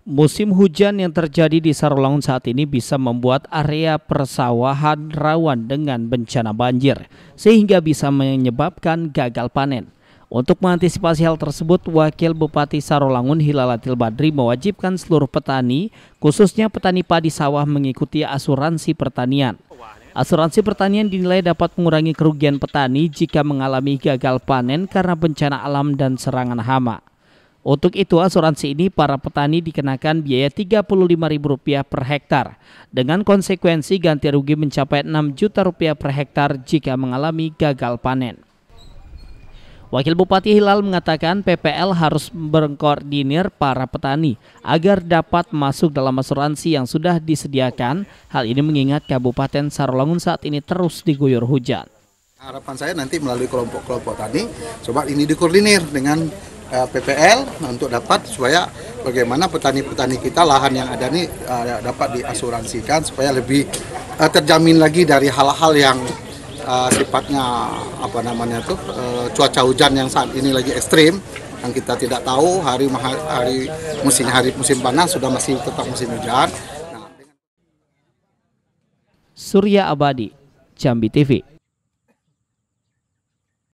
Musim hujan yang terjadi di Sarolangun saat ini bisa membuat area persawahan rawan dengan bencana banjir, sehingga bisa menyebabkan gagal panen. Untuk mengantisipasi hal tersebut, Wakil Bupati Sarolangun Hilalatil Badri mewajibkan seluruh petani, khususnya petani padi sawah mengikuti asuransi pertanian. Asuransi pertanian dinilai dapat mengurangi kerugian petani jika mengalami gagal panen karena bencana alam dan serangan hama. Untuk itu asuransi ini para petani dikenakan biaya Rp35.000 per hektar dengan konsekuensi ganti rugi mencapai rp 6 juta rupiah per hektar jika mengalami gagal panen. Wakil Bupati Hilal mengatakan PPL harus berkoordinir para petani agar dapat masuk dalam asuransi yang sudah disediakan. Hal ini mengingat Kabupaten Sarolangun saat ini terus diguyur hujan. Harapan saya nanti melalui kelompok-kelompok tani, coba ini dikoordinir dengan uh, eh, PPL untuk dapat supaya bagaimana petani-petani kita lahan yang ada ini uh, dapat diasuransikan supaya lebih uh, terjamin lagi dari hal-hal yang uh, sifatnya apa namanya tuh uh, cuaca hujan yang saat ini lagi ekstrim yang kita tidak tahu hari hari musim hari musim panas sudah masih tetap musim hujan. Nah, Surya Abadi, Jambi TV.